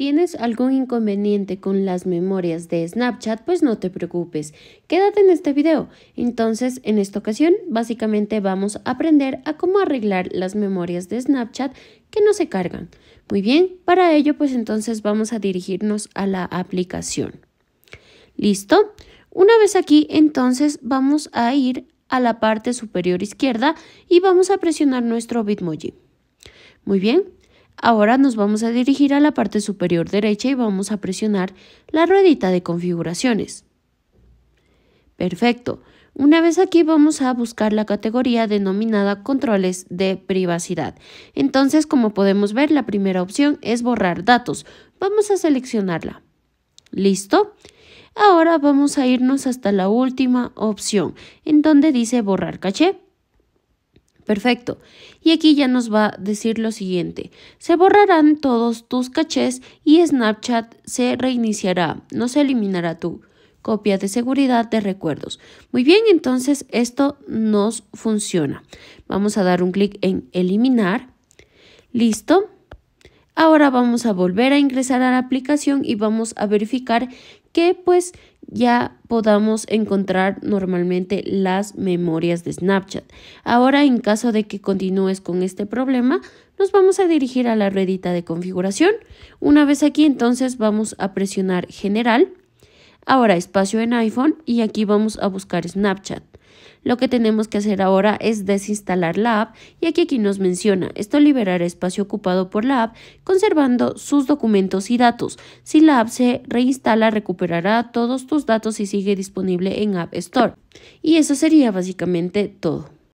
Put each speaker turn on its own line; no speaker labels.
¿Tienes algún inconveniente con las memorias de Snapchat? Pues no te preocupes, quédate en este video. Entonces, en esta ocasión, básicamente vamos a aprender a cómo arreglar las memorias de Snapchat que no se cargan. Muy bien, para ello, pues entonces vamos a dirigirnos a la aplicación. ¿Listo? Una vez aquí, entonces vamos a ir a la parte superior izquierda y vamos a presionar nuestro Bitmoji. Muy bien, Ahora nos vamos a dirigir a la parte superior derecha y vamos a presionar la ruedita de configuraciones. Perfecto. Una vez aquí vamos a buscar la categoría denominada controles de privacidad. Entonces, como podemos ver, la primera opción es borrar datos. Vamos a seleccionarla. ¿Listo? Ahora vamos a irnos hasta la última opción, en donde dice borrar caché. Perfecto. Y aquí ya nos va a decir lo siguiente. Se borrarán todos tus cachés y Snapchat se reiniciará. No se eliminará tu copia de seguridad de recuerdos. Muy bien, entonces esto nos funciona. Vamos a dar un clic en eliminar. Listo. Ahora vamos a volver a ingresar a la aplicación y vamos a verificar que pues ya podamos encontrar normalmente las memorias de Snapchat. Ahora, en caso de que continúes con este problema, nos vamos a dirigir a la ruedita de configuración. Una vez aquí, entonces vamos a presionar General, ahora espacio en iPhone y aquí vamos a buscar Snapchat. Lo que tenemos que hacer ahora es desinstalar la app y aquí aquí nos menciona, esto liberará espacio ocupado por la app conservando sus documentos y datos. Si la app se reinstala recuperará todos tus datos y sigue disponible en App Store. Y eso sería básicamente todo.